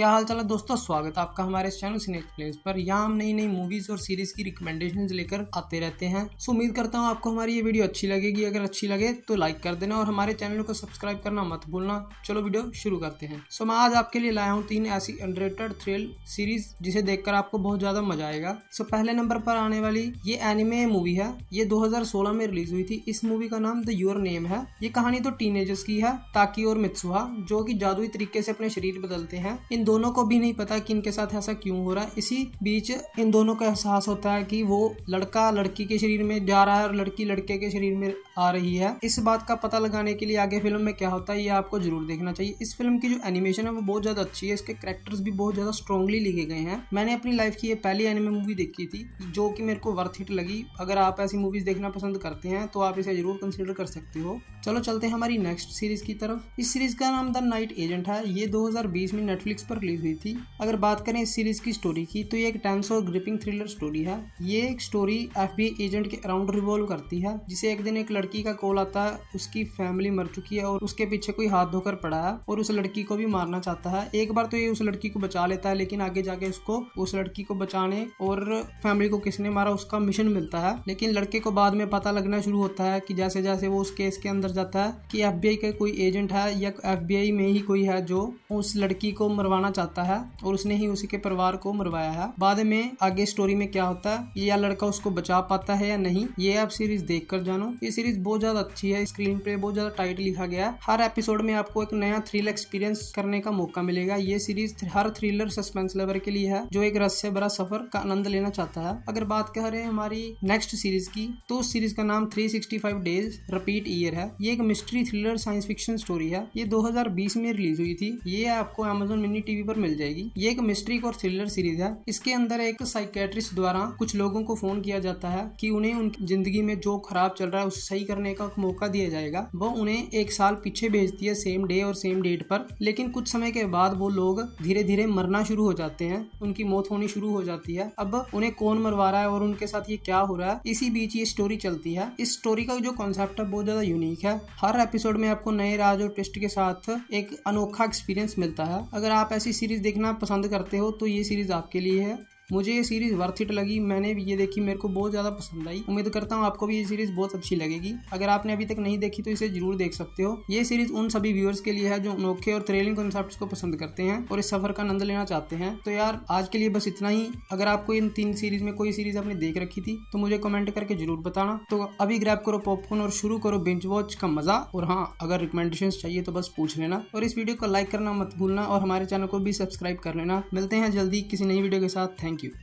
क्या हाल चाल है दोस्तों स्वागत है आपका हमारे चैनल सिनेक्स प्लेस पर यहाँ हम नई नई मूवीज और सीरीज की रिकमेंडेशन लेकर आते रहते हैं सो उम्मीद करता हूँ आपको हमारी ये वीडियो अच्छी लगेगी अगर अच्छी लगे तो लाइक कर देना और हमारे चैनल को सब्सक्राइब करना मत भूलना चलो वीडियो शुरू करते हैं सो मैं आज आपके लिए लाया हूँ तीन ऐसी अंडरेटेड थ्रिल सीरीज जिसे देखकर आपको बहुत ज्यादा मजा आएगा सो पहले नंबर पर आने वाली ये एनिमे मूवी है ये दो में रिलीज हुई थी इस मूवी का नाम द योर नेम है ये कहानी तो टीनेजर्स की है ताकि और मित्सुहा जो की जादुई तरीके से अपने शरीर बदलते हैं इन दोनों को भी नहीं पता कि इनके साथ ऐसा क्यों हो रहा है इसी बीच इन दोनों को एहसास होता है कि वो लड़का लड़की के शरीर में जा रहा है और लड़की लड़के के शरीर में आ रही है इस बात का पता लगाने के लिए आगे फिल्म में क्या होता है ये आपको जरूर देखना चाहिए इस फिल्म की जो एनिमेशन है वो बहुत ज़्यादा अच्छी है इसके करेक्टर्स भी बहुत ज़्यादा स्ट्रॉन्गली लिखे गए हैं मैंने अपनी लाइफ की ये पहली एनिमे मूवी देखी थी जो कि मेरे को वर्थ हिट लगी अगर आप ऐसी मूवीज़ देखना पसंद करते हैं तो आप इसे ज़रूर कंसिडर कर सकते हो चलो चलते हैं हमारी नेक्स्ट सीरीज़ की तरफ इस सीरीज़ का नाम द नाइट एजेंट है ये दो में नेटफ्लिक्स पर रिलीज हुई थी अगर बात करें इस सीरीज की स्टोरी की तो ये एक टेंस और ग्रिपिंग थ्रिलर स्टोरी है ये एक स्टोरी एफ एजेंट के अराउंड रिवॉल्व करती है जिसे एक दिन एक लड़की का कॉल आता है उसकी फैमिली मर चुकी है और उसके पीछे कोई हाथ धोकर पड़ा है और उस लड़की को भी मारना चाहता है एक बार तो ये उस लड़की को बचा लेता है लेकिन आगे जाके उसको उस लड़की को बचाने और फैमिली को किसने मारा उसका मिशन मिलता है लेकिन लड़के को बाद में पता लगना शुरू होता है कि जैसे जैसे वो उस केस के अंदर जाता है कि एफ का कोई एजेंट है या एफ में ही कोई है जो उस लड़की को मरवाना मरवाना चाहता है और उसने ही उसी के परिवार को मरवाया है बाद में आगे स्टोरी में क्या होता है या लड़का उसको बचा पाता है या नहीं ये आप सीरीज देख कर जानो ये सीरीज बहुत ज्यादा अच्छी है स्क्रीन पे बहुत ज्यादा टाइट लिखा गया है हर एपिसोड में आपको एक नया थ्रिल एक्सपीरियंस करने का मौका मिलेगा ये सीरीज हर थ्रिलर सस्पेंस लवर के लिए है जो एक रस भरा सफर का आनंद लेना चाहता है अगर बात कर रहे हैं हमारी नेक्स्ट सीरीज की तो उस सीरीज का नाम 365 डेज रिपीट ईयर है ये एक mystery thriller science fiction story है ये 2020 में रिलीज हुई थी ये आपको अमेजोन मिनी टीवी पर मिल जाएगी ये एक मिस्ट्री और थ्रिलर सीरीज है इसके अंदर एक साइकेट्रिस्ट द्वारा कुछ लोगों को फोन किया जाता है कि उन्हें उनकी जिंदगी में जो खराब चल रहा है उसे सही करने का मौका दिया जाएगा वो उन्हें एक साल पीछे भेजती है सेम डे और सेम डेट पर लेकिन कुछ समय के बाद वो लोग धीरे धीरे मरना शुरू हो जाते हैं उनकी मौत होनी शुरू हो जाती है अब उन्हें कौन मरवा रहा है और उनके साथ ये क्या हो रहा है इसी बीच ये स्टोरी चलती है इस स्टोरी का जो कॉन्सेप्ट है बहुत ज्यादा यूनिक है हर एपिसोड में आपको नए राज और ट्विस्ट के साथ एक अनोखा एक्सपीरियंस मिलता है अगर आप ऐसी सीरीज़ देखना पसंद करते हो तो ये सीरीज़ आपके लिए है मुझे ये सीरीज़ वर्थ इट लगी मैंने भी ये देखी मेरे को बहुत ज़्यादा पसंद आई उम्मीद करता हूँ आपको भी ये सीरीज़ बहुत अच्छी लगेगी अगर आपने अभी तक नहीं देखी तो इसे जरूर देख सकते हो ये सीरीज़ उन सभी व्यूअर्स के लिए है जो अनोखे और थ्रिलिंग कॉन्सेप्ट को पसंद करते हैं और इस सफर का आनंद लेना चाहते हैं तो यार आज के लिए बस इतना ही अगर आपको इन तीन सीरीज में कोई सीरीज आपने देख रखी थी तो मुझे कमेंट करके जरूर बताना तो अभी ग्रैप करो पॉपकॉर्न और शुरू करो बेंच वॉच का मजा और हाँ अगर रिकमेंडेशन चाहिए तो बस पूछ लेना और इस वीडियो को लाइक करना मत भूलना और हमारे चैनल को भी सब्सक्राइब कर लेना मिलते हैं जल्दी किसी नई वीडियो के साथ थैंक Thank you.